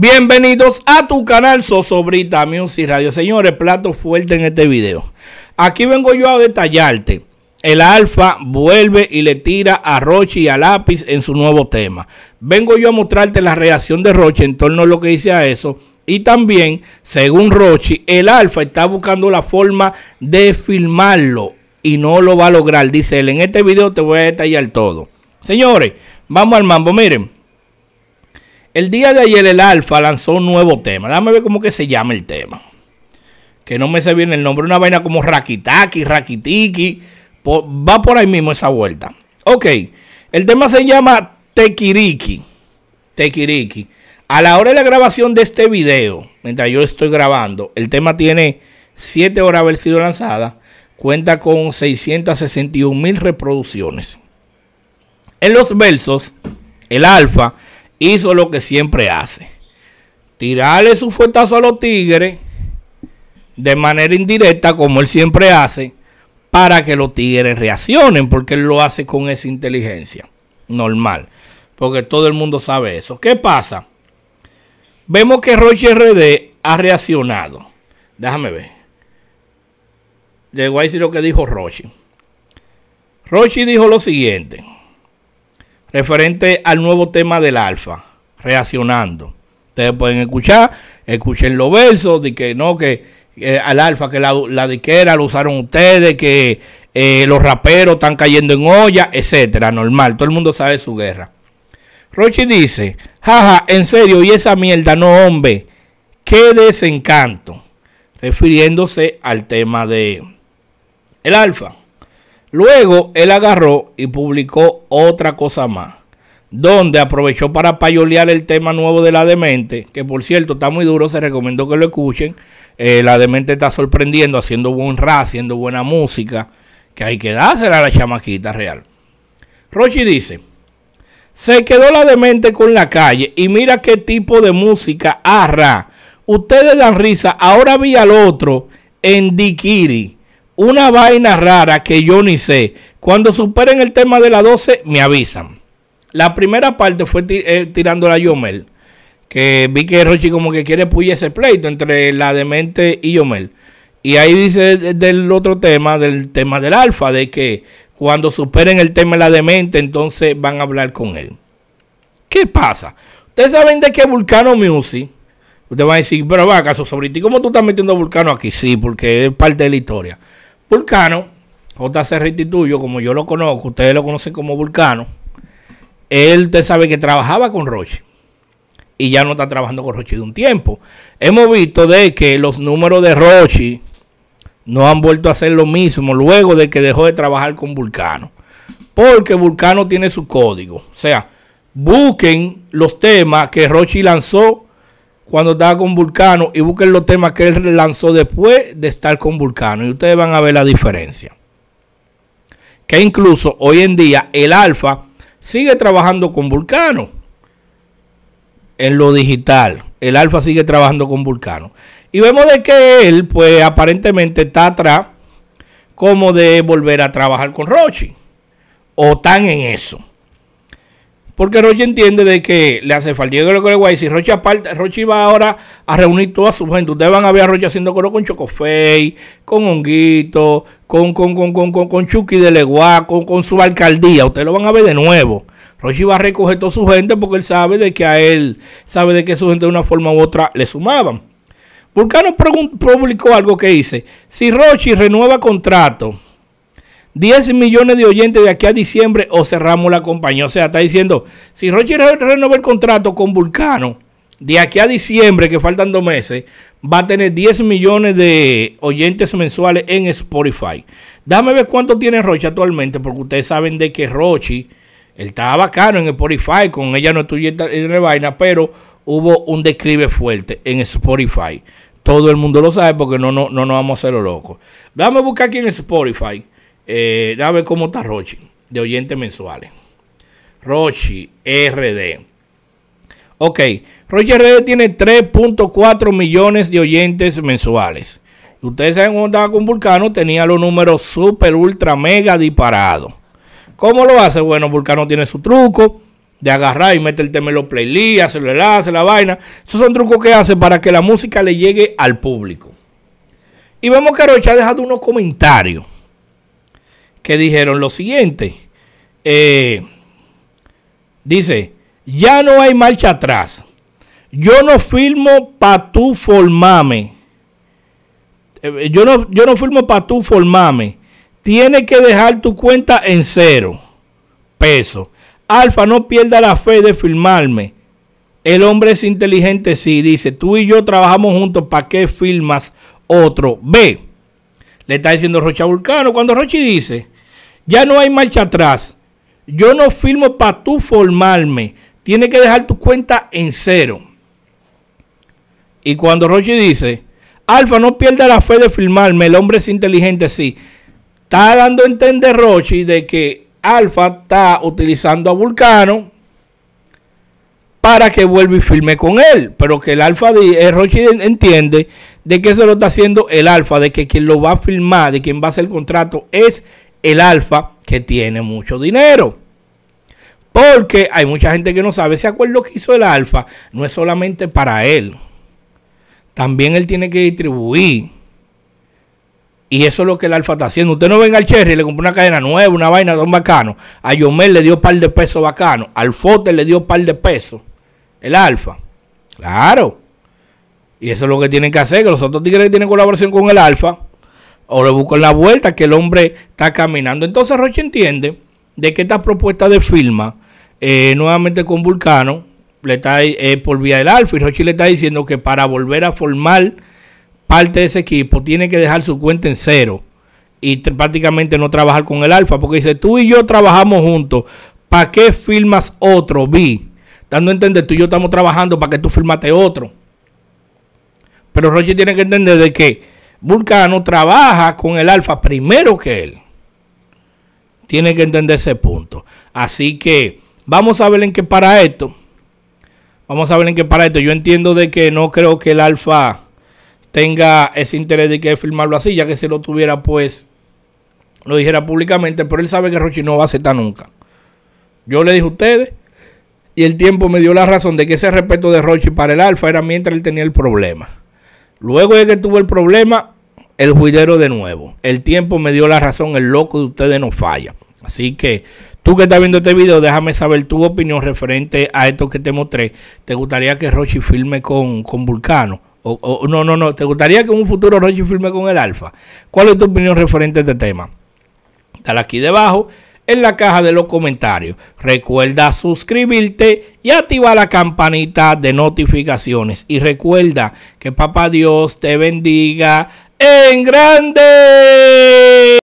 Bienvenidos a tu canal Sosobrita Music Radio. Señores, plato fuerte en este video. Aquí vengo yo a detallarte. El Alfa vuelve y le tira a Roche y a Lápiz en su nuevo tema. Vengo yo a mostrarte la reacción de Roche en torno a lo que dice a eso. Y también, según Roche, el Alfa está buscando la forma de filmarlo y no lo va a lograr. Dice él, en este video te voy a detallar todo. Señores, vamos al mambo. Miren. El día de ayer el Alfa lanzó un nuevo tema. Déjame ver cómo que se llama el tema. Que no me sé bien el nombre. Una vaina como Rakitaki, Rakitiki. va por ahí mismo esa vuelta. Ok. El tema se llama Tequiriki. Tequiriki. A la hora de la grabación de este video, mientras yo estoy grabando, el tema tiene 7 horas de haber sido lanzada. Cuenta con 661 mil reproducciones. En los versos, el Alfa hizo lo que siempre hace. Tirarle su fuetazo a los tigres de manera indirecta, como él siempre hace, para que los tigres reaccionen, porque él lo hace con esa inteligencia. Normal. Porque todo el mundo sabe eso. ¿Qué pasa? Vemos que Roche RD ha reaccionado. Déjame ver. Llegó a decir lo que dijo Roche. Roche dijo lo siguiente referente al nuevo tema del alfa, reaccionando. Ustedes pueden escuchar, escuchen los versos de que no, que eh, al alfa, que la, la diquera lo usaron ustedes, que eh, los raperos están cayendo en olla, etcétera, normal, todo el mundo sabe su guerra. Rochi dice, jaja, en serio, y esa mierda, no hombre, qué desencanto, refiriéndose al tema de el alfa. Luego él agarró y publicó otra cosa más, donde aprovechó para payolear el tema nuevo de la demente, que por cierto está muy duro, se recomendó que lo escuchen. Eh, la demente está sorprendiendo, haciendo buen rap, haciendo buena música, que hay que dársela a la chamaquita real. Rochi dice, se quedó la demente con la calle y mira qué tipo de música, arra. Ustedes dan risa, ahora vi al otro en Dikiri una vaina rara que yo ni sé. Cuando superen el tema de la 12, me avisan. La primera parte fue eh, tirando la Yomel. Que vi que Rochi como que quiere puya ese pleito entre la demente y Yomel. Y ahí dice del otro tema, del tema del alfa, de que cuando superen el tema de la demente, entonces van a hablar con él. ¿Qué pasa? Ustedes saben de que Vulcano Music. Ustedes van a decir, pero va, caso sobre ti... ¿cómo tú estás metiendo Vulcano aquí? Sí, porque es parte de la historia. Vulcano, JC Restituyo, como yo lo conozco, ustedes lo conocen como Vulcano, él usted sabe que trabajaba con Roche y ya no está trabajando con Roche de un tiempo. Hemos visto de que los números de Roche no han vuelto a ser lo mismo luego de que dejó de trabajar con Vulcano. Porque Vulcano tiene su código. O sea, busquen los temas que Rochi lanzó cuando estaba con Vulcano y busquen los temas que él lanzó después de estar con Vulcano y ustedes van a ver la diferencia. Que incluso hoy en día el Alfa sigue trabajando con Vulcano en lo digital. El Alfa sigue trabajando con Vulcano. Y vemos de que él, pues aparentemente está atrás como de volver a trabajar con Rochi. O tan en eso. Porque Roche entiende de que le hace falta. Yo si Rochi aparte, Rochi va ahora a reunir toda su gente. Ustedes van a ver a Rochi haciendo coro con Chocofey, con Honguito, con, con, con, con, con, con Chucky de Leguá, con, con su alcaldía. Ustedes lo van a ver de nuevo. Rochi va a recoger toda su gente porque él sabe de que a él, sabe de que su gente de una forma u otra le sumaban. Vulcano publicó algo que dice, si Roche renueva contrato 10 millones de oyentes de aquí a diciembre o cerramos la compañía. O sea, está diciendo, si Rochi renova el contrato con Vulcano de aquí a diciembre, que faltan dos meses, va a tener 10 millones de oyentes mensuales en Spotify. Dame ver cuánto tiene Rochi actualmente, porque ustedes saben de que Rochi, él estaba bacano en Spotify, con ella no estoy en vaina, pero hubo un declive fuerte en Spotify. Todo el mundo lo sabe porque no, no, no nos vamos a hacer lo loco. Dame buscar aquí en Spotify. Eh, déjame ver cómo está Rochi, de oyentes mensuales. Rochi RD. Ok, Rochi RD tiene 3.4 millones de oyentes mensuales. Ustedes saben cómo estaba con Vulcano, tenía los números super, ultra, mega disparados. ¿Cómo lo hace? Bueno, Vulcano tiene su truco de agarrar y meter el tema en los playlists, Hacerle el Hacer la vaina. Esos son trucos que hace para que la música le llegue al público. Y vemos que Rochi ha dejado unos comentarios que dijeron lo siguiente. Eh, dice, ya no hay marcha atrás. Yo no firmo para tú formame. Eh, yo no, yo no firmo para tú formame. Tienes que dejar tu cuenta en cero Peso... Alfa, no pierda la fe de firmarme. El hombre es inteligente, sí. Dice, tú y yo trabajamos juntos, ¿para qué firmas otro? B. Le está diciendo Rocha Vulcano. Cuando Rochi dice, ya no hay marcha atrás. Yo no firmo para tú formarme. Tienes que dejar tu cuenta en cero. Y cuando Rochi dice, Alfa, no pierda la fe de firmarme, el hombre es inteligente, sí. Está dando a entender Rochi de que Alfa está utilizando a Vulcano para que vuelva y firme con él. Pero que el Alfa, el eh, Rochi entiende de que eso lo está haciendo el Alfa, de que quien lo va a firmar, de quien va a hacer el contrato es el alfa que tiene mucho dinero. Porque hay mucha gente que no sabe, ese acuerdo que hizo el alfa no es solamente para él. También él tiene que distribuir. Y eso es lo que el alfa está haciendo. Usted no venga al Cherry y le compró una cadena nueva, una vaina, don bacano. A Yomel le dio un par de pesos bacano. Al Fote le dio un par de pesos. El alfa. Claro. Y eso es lo que tienen que hacer, que los otros tigres que tienen colaboración con el alfa o le busco la vuelta que el hombre está caminando. Entonces Roche entiende de que esta propuesta de firma, eh, nuevamente con Vulcano, le está eh, por vía del Alfa y Roche le está diciendo que para volver a formar parte de ese equipo tiene que dejar su cuenta en cero y prácticamente no trabajar con el Alfa, porque dice, tú y yo trabajamos juntos, ¿para qué firmas otro, Vi? Dando a entender, tú y yo estamos trabajando para que tú firmaste otro. Pero Roche tiene que entender de que Vulcano trabaja con el Alfa primero que él. Tiene que entender ese punto. Así que vamos a ver en qué para esto. Vamos a ver en qué para esto. Yo entiendo de que no creo que el Alfa tenga ese interés de que firmarlo así, ya que si lo tuviera, pues lo dijera públicamente. Pero él sabe que Rochi no va a aceptar nunca. Yo le dije a ustedes, y el tiempo me dio la razón de que ese respeto de Rochi para el Alfa era mientras él tenía el problema. Luego de que tuvo el problema, el juidero de nuevo. El tiempo me dio la razón, el loco de ustedes no falla. Así que tú que estás viendo este video, déjame saber tu opinión referente a esto que te mostré. ¿Te gustaría que Rochi filme con, Vulcano? O, no, no, no. ¿Te gustaría que un futuro Rochi filme con el Alfa? ¿Cuál es tu opinión referente a este tema? Dale aquí debajo en la caja de los comentarios. Recuerda suscribirte y activar la campanita de notificaciones. Y recuerda que Papá Dios te bendiga en grande.